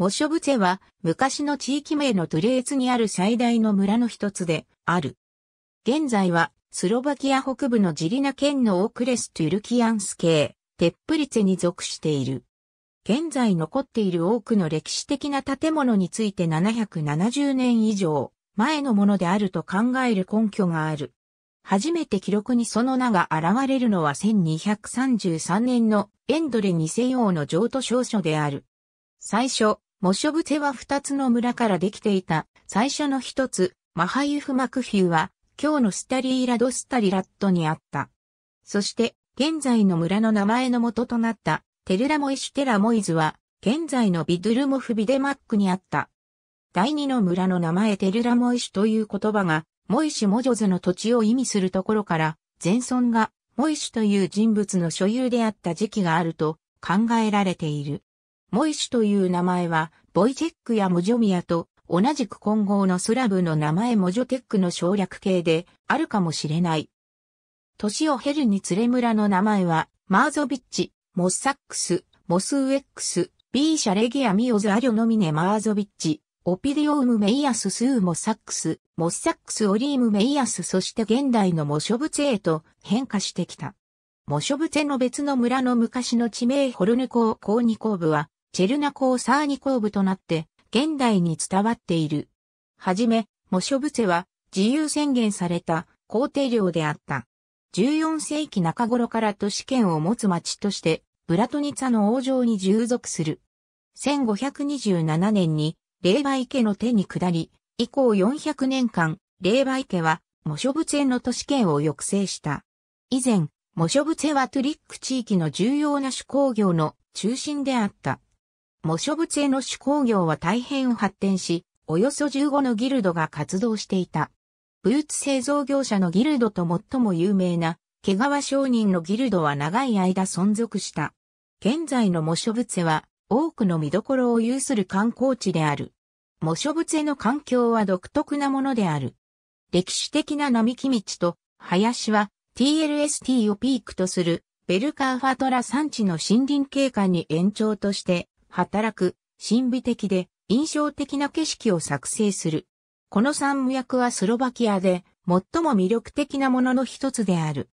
モショブツェは昔の地域名のトゥレーツにある最大の村の一つである。現在はスロバキア北部のジリナ県のオークレス・トゥルキアンス系、テップリツェに属している。現在残っている多くの歴史的な建物について770年以上前のものであると考える根拠がある。初めて記録にその名が現れるのは1233年のエンドレ2世王の譲渡証書である。最初、モショブテは二つの村からできていた。最初の一つ、マハユフ・マクヒューは、今日のスタリーラド・スタリラットにあった。そして、現在の村の名前の元となった、テルラモイシュテラモイズは、現在のビドゥルモフ・ビデマックにあった。第二の村の名前テルラモイシュという言葉が、モイシュ・モジョズの土地を意味するところから、前村が、モイシュという人物の所有であった時期があると考えられている。モイシュという名前は、ボイチェックやモジョミアと同じく混合のスラブの名前モジョテックの省略形であるかもしれない。年を経るにつれ村の名前は、マーゾビッチ、モッサックス、モスウエックス、ビーシャレギアミオズアリョノミネマーゾビッチ、オピディオウムメイアススーモサックス、モッサックスオリームメイアスそして現代のモショブツェへと変化してきた。モショブツェの別の村の昔の地名ホルヌーニコーブは、チェルナコーサーニ公部となって現代に伝わっている。はじめ、モショブツェは自由宣言された皇帝領であった。14世紀中頃から都市圏を持つ町として、ブラトニツァの王城に従属する。1527年に、霊媒家の手に下り、以降400年間、霊媒家は、モショブツェの都市圏を抑制した。以前、モショブツェはトゥリック地域の重要な手工業の中心であった。模書物への手工業は大変発展し、およそ15のギルドが活動していた。ブーツ製造業者のギルドと最も有名な、毛皮商人のギルドは長い間存続した。現在の模書物は多くの見どころを有する観光地である。模書物の環境は独特なものである。歴史的な並木道と林は TLST をピークとするベルカーファトラ山地の森林景観に延長として働く、神秘的で印象的な景色を作成する。この山脈はスロバキアで最も魅力的なものの一つである。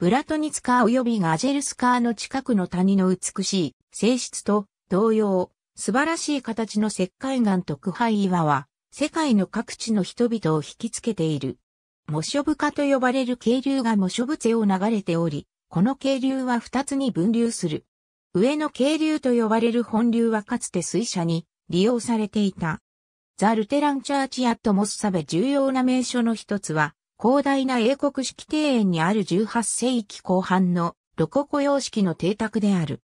ブラトニツカー及びガジェルスカーの近くの谷の美しい性質と同様、素晴らしい形の石灰岩と苦灰岩は、世界の各地の人々を引きつけている。モショブカと呼ばれる渓流がモショブツェを流れており、この渓流は二つに分流する。上野渓流と呼ばれる本流はかつて水車に利用されていた。ザ・ルテラン・チャーチ・アット・モスサベ重要な名所の一つは、広大な英国式庭園にある18世紀後半のロココ様式の邸宅である。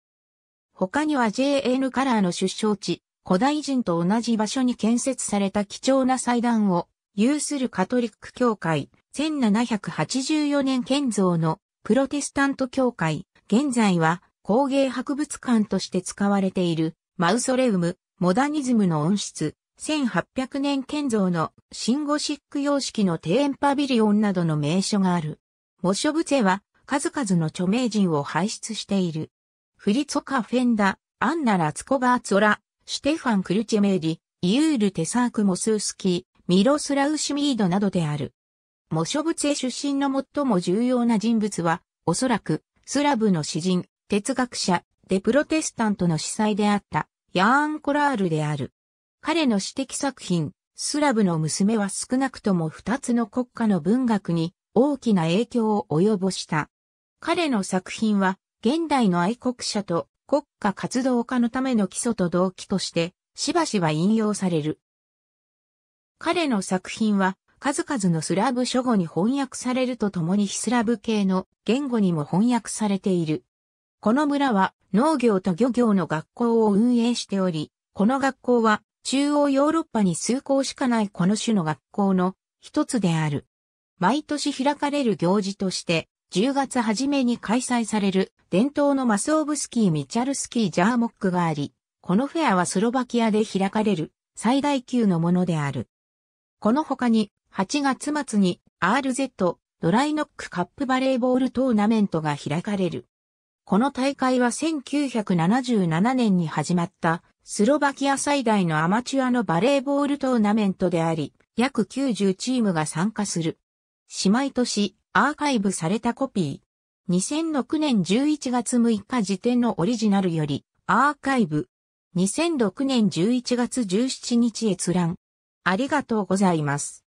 他には JN カラーの出生地、古代人と同じ場所に建設された貴重な祭壇を有するカトリック教会、1784年建造のプロテスタント教会、現在は工芸博物館として使われているマウソレウム、モダニズムの温室、1800年建造の新ゴシック様式の庭園パビリオンなどの名所がある。モショブツェは数々の著名人を輩出している。フリツォカ・フェンダ、アンナ・ラツコバーツォラ、シテファン・クルチェメーリ、イユール・テサーク・モスースキー、ミロスラウ・シミードなどである。モショブツェ出身の最も重要な人物は、おそらく、スラブの詩人、哲学者でプロテスタントの司祭であったヤーン・コラールである。彼の詩的作品、スラブの娘は少なくとも二つの国家の文学に大きな影響を及ぼした。彼の作品は現代の愛国者と国家活動家のための基礎と動機としてしばしば引用される。彼の作品は数々のスラブ書語に翻訳されるとともにヒスラブ系の言語にも翻訳されている。この村は農業と漁業の学校を運営しており、この学校は中央ヨーロッパに数校しかないこの種の学校の一つである。毎年開かれる行事として、10月初めに開催される伝統のマスオブスキー・ミチャルスキー・ジャーモックがあり、このフェアはスロバキアで開かれる最大級のものである。この他に8月末に RZ ドライノックカップバレーボールトーナメントが開かれる。この大会は1977年に始まったスロバキア最大のアマチュアのバレーボールトーナメントであり、約90チームが参加する。姉妹都市、アーカイブされたコピー。2006年11月6日時点のオリジナルより、アーカイブ。2006年11月17日閲覧。ありがとうございます。